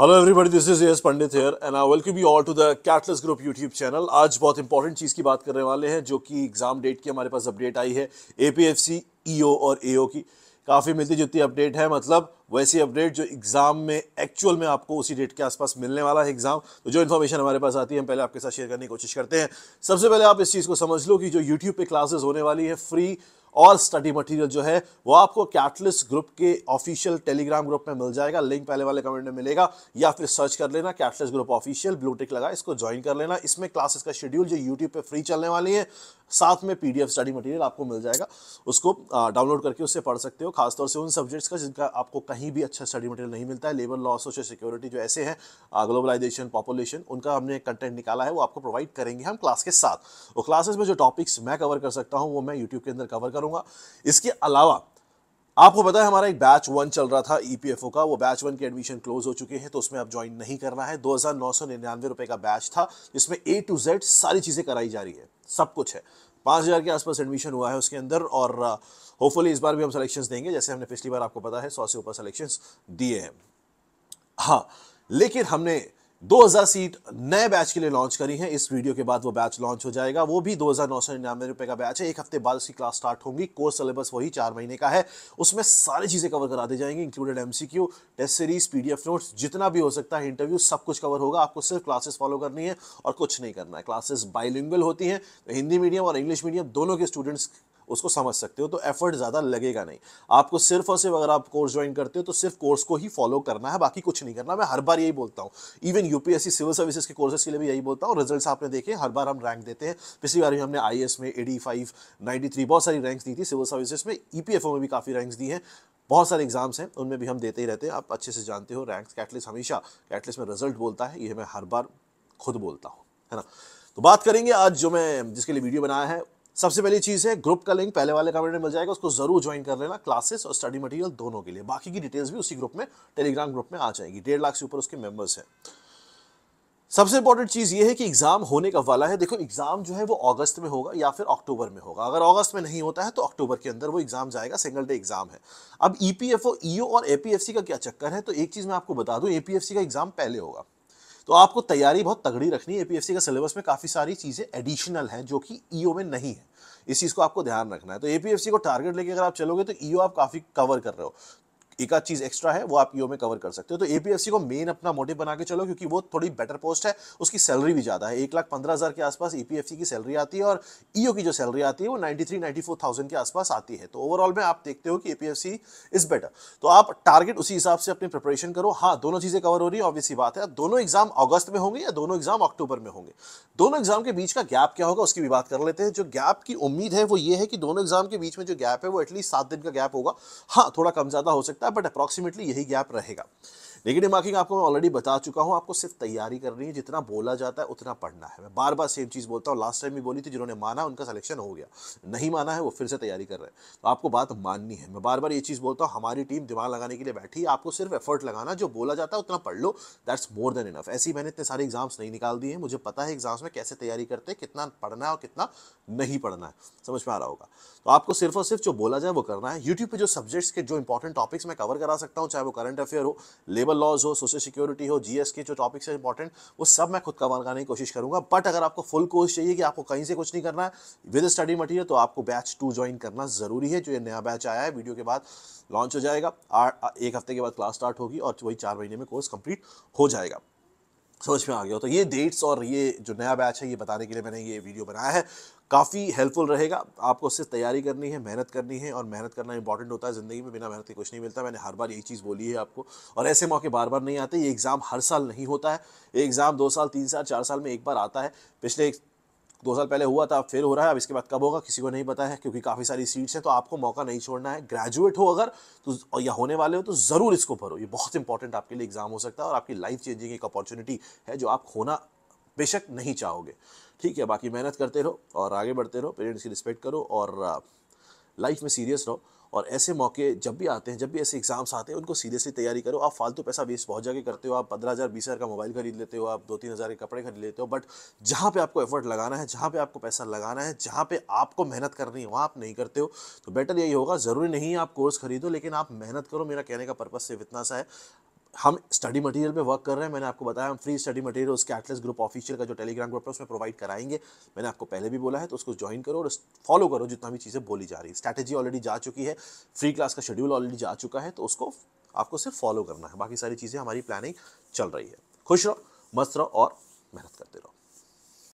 hello everybody this is Yash Pandit here and I welcome you all to the catalyst group YouTube channel आज बहुत important चीज़ की बात करने वाले हैं जो कि एग्ज़ाम डेट की हमारे पास अपडेट आई है ए पी एफ सी ई ओ और ए ओ की काफ़ी मिलती जुलती अपडेट है मतलब वैसी अपडेट जो एग्ज़ाम में एक्चुअल में आपको उसी डेट के आसपास मिलने वाला है एग्ज़ाम तो जो इन्फॉर्मेशन हमारे पास आती है हम पहले आपके साथ शेयर करने की कोशिश करते हैं सबसे पहले आप इस चीज़ को समझ लो कि जो यूट्यूब पे क्लासेस होने वाली है फ्री और स्टडी मटेरियल जो है वो आपको कैटलिस्ट ग्रुप के ऑफिशियल टेलीग्राम ग्रुप में मिल जाएगा लिंक पहले वाले कमेंट में मिलेगा या फिर सर्च कर लेना कैटलिस्ट ग्रुप ऑफिशियल ब्लूटिक लगा इसको ज्वाइन कर लेना इसमें क्लासेस का शेड्यूल जो यूट्यूब पे फ्री चलने वाली है साथ में पीडीएफ स्टडी मटेरियल आपको मिल जाएगा उसको डाउनलोड करके उससे पढ़ सकते हो खासतौर से उन सब्जेक्ट्स का जिनका आपको कहीं कहीं भी अच्छा स्टडी मटेरियल नहीं मिलता है लेबर लॉ सोशल सिक्योरिटी जो ऐसे हैं ग्लोबलाइजेशन पॉपुलेशन उनका हमने कंटेंट निकाला है वो आपको प्रोवाइड करेंगे हम क्लास के साथ वो क्लासेस में जो टॉपिक्स मैं कवर कर सकता हूँ वो मैं यूट्यूब के अंदर कवर करूँगा इसके अलावा आपको पता है हमारा एक बैच वन चल रहा था ई e का वो बैच वन के एडमिशन क्लोज हो चुके हैं तो उसमें आप ज्वाइन नहीं करना है दो हज़ार नौ सौ निन्यानवे रुपये का बैच था जिसमें ए टू जेड सारी चीज़ें कराई जा रही है सब कुछ है पाँच हज़ार के आसपास एडमिशन हुआ है उसके अंदर और होपफुली इस बार भी हम सिलेक्शंस देंगे जैसे हमने पिछली बार आपको पता है सौ से ऊपर सिलेक्शंस दिए हैं हाँ लेकिन हमने 2000 सीट नए बैच के लिए लॉन्च करी है इस वीडियो के बाद वो बैच लॉन्च हो जाएगा वो भी दो हज़ार नौ सौ निन्यानवे का बैच है एक हफ्ते बाद उसकी क्लास स्टार्ट होगी कोर्स सिलेबस वही चार महीने का है उसमें सारी चीज़ें कवर करा दी जाएंगी included MCQ test series PDF notes जितना भी हो सकता है इंटरव्यू सब कुछ कवर होगा आपको सिर्फ क्लासेस फॉलो करनी है और कुछ नहीं करना है क्लासेस बाइलिंगल होती है तो हिंदी मीडियम और इंग्लिश मीडियम दोनों के स्टूडेंट्स उसको समझ सकते हो तो एफर्ट ज़्यादा लगेगा नहीं आपको सिर्फ और सिर्फ अगर आप कोर्स ज्वाइन करते हो तो सिर्फ कोर्स को ही फॉलो करना है बाकी कुछ नहीं करना मैं हर बार यही बोलता हूँ इवन यूपीएससी सिविल सर्विसेज के कोर्सेज के लिए भी यही बोलता हूँ रिजल्ट आपने देखे हर बार हम रैंक देते हैं पिछली बार भी हमने आई में एडी फाइव बहुत सारी रैंक्स दी थी सिविल सर्विसेज में ई e में भी काफ़ी रैंक्स दी हैं बहुत सारे एग्जाम्स हैं उनमें भी हम देते ही रहते हैं आप अच्छे से जानते हो रैंक कैटलिस हमेशा कैटलिस में रिजल्ट बोलता है ये मैं हर बार खुद बोलता हूँ है ना तो बात करेंगे आज जो मैं जिसके लिए वीडियो बनाया है सबसे पहली चीज़ है ग्रुप का लिंक पहले वाले कमेंट में मिल जाएगा उसको जरूर ज्वाइन कर लेना क्लासेस और स्टडी मटेरियल दोनों के लिए बाकी की डिटेल्स भी उसी ग्रुप में टेलीग्राम ग्रुप में आ जाएगी डेढ़ लाख से ऊपर उसके मेंबर्स हैं सबसे इंपॉर्टेंट चीज़ ये है कि एग्ज़ाम होने का वाला है देखो एग्ज़ाम जो है वो अगस्त में होगा या फिर अक्टूबर में होगा अगर अगस्त में नहीं होता है तो अक्टूबर के अंदर वो एग्ज़ाम जाएगा सिंगल डे एग्ज़ाम है अब ईपीएफओ e ईओ e और एपीएफसी का क्या चक्कर है तो एक चीज़ मैं आपको बता दूं एपीएफसी का एग्ज़ाम पहले होगा तो आपको तैयारी बहुत तगड़ी रखनी है एपीएफसी का सिलेबस में काफ़ी सारी चीज़ें एडिशनल हैं जो कि ईओ e में नहीं है इस चीज़ को आपको ध्यान रखना है तो एपीएफसी को टारगेट लेके अगर आप चलोगे तो ईओ e आप काफ़ी कवर कर रहे हो एक आध चीज़ एक्स्ट्रा है वो आप ईओ में कवर कर सकते हो तो एपीएफसी को मेन अपना मोटिव बना के चलो क्योंकि वो थोड़ी बेटर पोस्ट है उसकी सैलरी भी ज़्यादा है एक लाख पंद्रह हज़ार के आसपास ईपीएफसी की सैलरी आती है और ईओ e की जो सैलरी आती है वो ninety three ninety four thousand के आसपास आती है तो ओवरऑल में आप देखते हो कि एपीएफसी इज़ बेटर तो आप टारगेट उसी हिसाब से अपनी प्रिपरेशन करो हाँ दोनों चीज़ें कवर हो रही है ऑब्वियसली बात है दोनों एग्जाम अगस्त में होंगे या दोनों एग्जाम अक्टूबर में होंगे दोनों एग्जाम के बीच का गैप क्या होगा उसकी भी बात कर लेते हैं जो गैप की उम्मीद है वो ये है कि दोनों एग्जाम के बीच में जो गैप है वो एटलीस्ट सात दिन का गैप होगा हाँ थोड़ा कम ज़्यादा हो सकता है बट अप्रॉक्सीमेटली यही गैप रहेगा नेगेटिव मार्किंग आपको मैं ऑलरेडी बता चुका हूँ आपको सिर्फ तैयारी करनी है जितना बोला जाता है उतना पढ़ना है मैं बार बार सेम चीज़ बोलता हूँ लास्ट टाइम भी बोली थी जिन्होंने माना उनका सिलेक्शन हो गया नहीं माना है वो फिर से तैयारी कर रहे हैं तो आपको बात माननी है मैं बार बार ये चीज़ बोलता हूँ हमारी टीम दिमाग लगाने के लिए बैठी है आपको सिर्फ एफर्ट लगाना जो बोला जाता है उतना पढ़ लो दैट्स मोर देन इनफ ऐसी मैंने इतने सारे एग्जाम्स नहीं निकाल दिए हैं मुझे पता है एग्जाम्स में कैसे तैयारी करते हैं कितना पढ़ना है और कितना नहीं पढ़ना है समझ में आ रहा होगा तो आपको सिर्फ और सिर्फ जो बोला जाए वो करना है यूट्यूब पर जो सब्जेक्ट्स के जो इंपॉर्टेंट टॉपिक्स मैं कवर करा सकता हूँ चाहे वो करंट अफेयर हो लेबर लेबर लॉज हो सोशल सिक्योरिटी हो जी के जो टॉपिक्स हैं इंपॉर्टेंट वो सब मैं खुद कवर करने की कोशिश करूँगा बट अगर आपको फुल कोर्स चाहिए कि आपको कहीं से कुछ नहीं करना है विद स्टडी मटीरियल तो आपको बैच टू ज्वाइन करना ज़रूरी है जो ये नया बैच आया है वीडियो के बाद लॉन्च हो जाएगा एक हफ्ते के बाद क्लास स्टार्ट होगी और वही चार महीने में कोर्स कंप्लीट हो जाएगा समझ में आ गया हो तो ये डेट्स और ये जो नया बैच है ये बताने के लिए मैंने ये वीडियो बनाया है काफ़ी हेल्पफुल रहेगा आपको उससे तैयारी करनी है मेहनत करनी है और मेहनत करना इंपॉर्टेंट होता है ज़िंदगी में बिना मेहनत के कुछ नहीं मिलता मैंने हर बार यही चीज़ बोली है आपको और ऐसे मौके बार बार नहीं आते ये एग्ज़ाम हर साल नहीं होता है ये एग्ज़ाम दो साल तीन साल चार साल में एक बार आता है पिछले दो साल पहले हुआ था फिर हो रहा है अब इसके बाद कब होगा किसी को नहीं पता है क्योंकि काफ़ी सारी सीट्स हैं तो आपको मौका नहीं छोड़ना है ग्रेजुएट हो अगर तो या होने वाले हो तो ज़रूर इसको भरो ये बहुत इंपॉर्टेंट आपके लिए एग्जाम हो सकता है और आपकी लाइफ चेंजिंग एक अपॉर्चुनिटी है जो आप खोना बेशक नहीं चाहोगे ठीक है बाकी मेहनत करते रहो और आगे बढ़ते रहो पेरेंट्स की रिस्पेक्ट करो और लाइफ uh, में सीरियस रहो और ऐसे मौके जब भी आते हैं जब भी ऐसे एग्ज़ाम्स आते हैं उनको सीधे से तैयारी करो आप फालतू पैसा वेस्ट बहुत जगह करते हो आप पंद्रह हज़ार बीस हज़ार का मोबाइल खरीद लेते हो आप दो तीन हज़ार के कपड़े खरीद लेते हो बट जहाँ पे आपको एफर्ट लगाना है जहाँ पे आपको पैसा लगाना है जहाँ पे आपको मेहनत करनी है वहाँ आप नहीं करते हो तो बेटर यही होगा ज़रूरी नहीं आप कोर्स खरीदो लेकिन आप मेहनत करो मेरा कहने का पर्पज़ सिर्फ इतना सा है हम स्टडी मटेरियल पे वर्क कर रहे हैं मैंने आपको बताया हम फ्री स्टडी मटेरियल उसके एटलेस ग्रुप ऑफिशियल का जो टेलीग्राम ग्रुप है उसमें प्रोवाइड कराएंगे मैंने आपको पहले भी बोला है तो उसको ज्वाइन करो और फॉलो करो जितना भी चीज़ें बोली जा रही है स्ट्रैटेजी ऑलरेडी जा चुकी है फ्री क्लास का शेड्यूल ऑलरेडी जा चुका है तो उसको आपको सिर्फ फॉलो करना है बाकी सारी चीज़ें हमारी प्लानिंग चल रही है खुश रहो मस्त रहो और मेहनत करते रहो